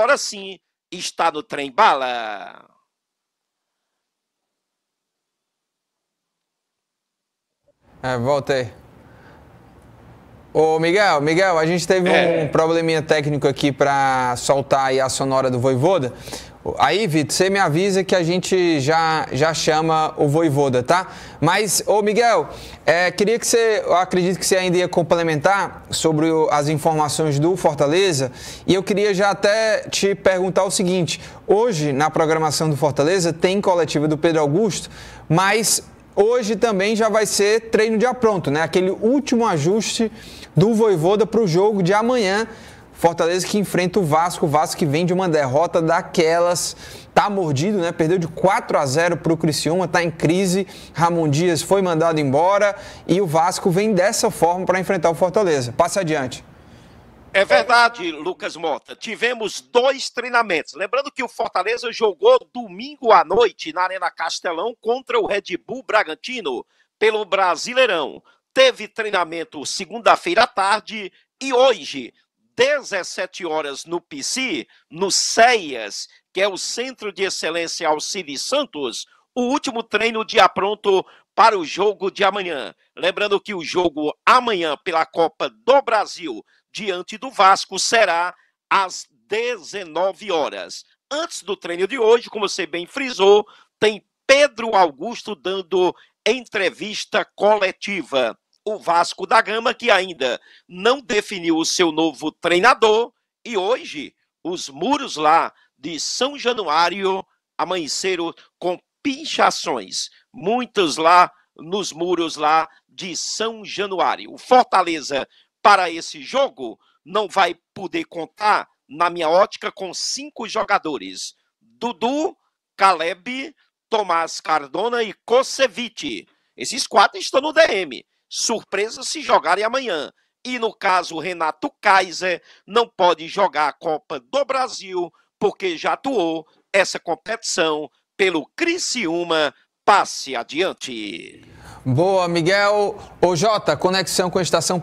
agora sim está no trem bala. É, voltei. Ô, Miguel, Miguel, a gente teve é. um probleminha técnico aqui para soltar a sonora do Voivoda. Aí, Vitor, você me avisa que a gente já, já chama o Voivoda, tá? Mas, ô Miguel, é, queria que você, eu acredito que você ainda ia complementar sobre as informações do Fortaleza, e eu queria já até te perguntar o seguinte, hoje, na programação do Fortaleza, tem coletiva do Pedro Augusto, mas hoje também já vai ser treino de apronto, né? Aquele último ajuste do Voivoda para o jogo de amanhã Fortaleza que enfrenta o Vasco, o Vasco que vem de uma derrota daquelas, tá mordido, né? Perdeu de 4 a 0 para o Criciúma, tá em crise. Ramon Dias foi mandado embora e o Vasco vem dessa forma para enfrentar o Fortaleza. Passa adiante. É verdade, Lucas Mota. Tivemos dois treinamentos. Lembrando que o Fortaleza jogou domingo à noite na Arena Castelão contra o Red Bull Bragantino pelo Brasileirão. Teve treinamento segunda-feira à tarde e hoje 17 horas no PC, no CEAS, que é o Centro de Excelência Alcides Santos, o último treino de apronto para o jogo de amanhã. Lembrando que o jogo amanhã pela Copa do Brasil diante do Vasco será às 19 horas. Antes do treino de hoje, como você bem frisou, tem Pedro Augusto dando entrevista coletiva o Vasco da Gama, que ainda não definiu o seu novo treinador, e hoje os muros lá de São Januário amanheceram com pinchações, muitos lá nos muros lá de São Januário. O Fortaleza, para esse jogo, não vai poder contar, na minha ótica, com cinco jogadores: Dudu, Caleb, Tomás Cardona e Kosevic. Esses quatro estão no DM surpresa se jogarem amanhã. E no caso, Renato Kaiser não pode jogar a Copa do Brasil, porque já atuou essa competição pelo Criciúma. Passe adiante. Boa, Miguel. O Jota, conexão com a estação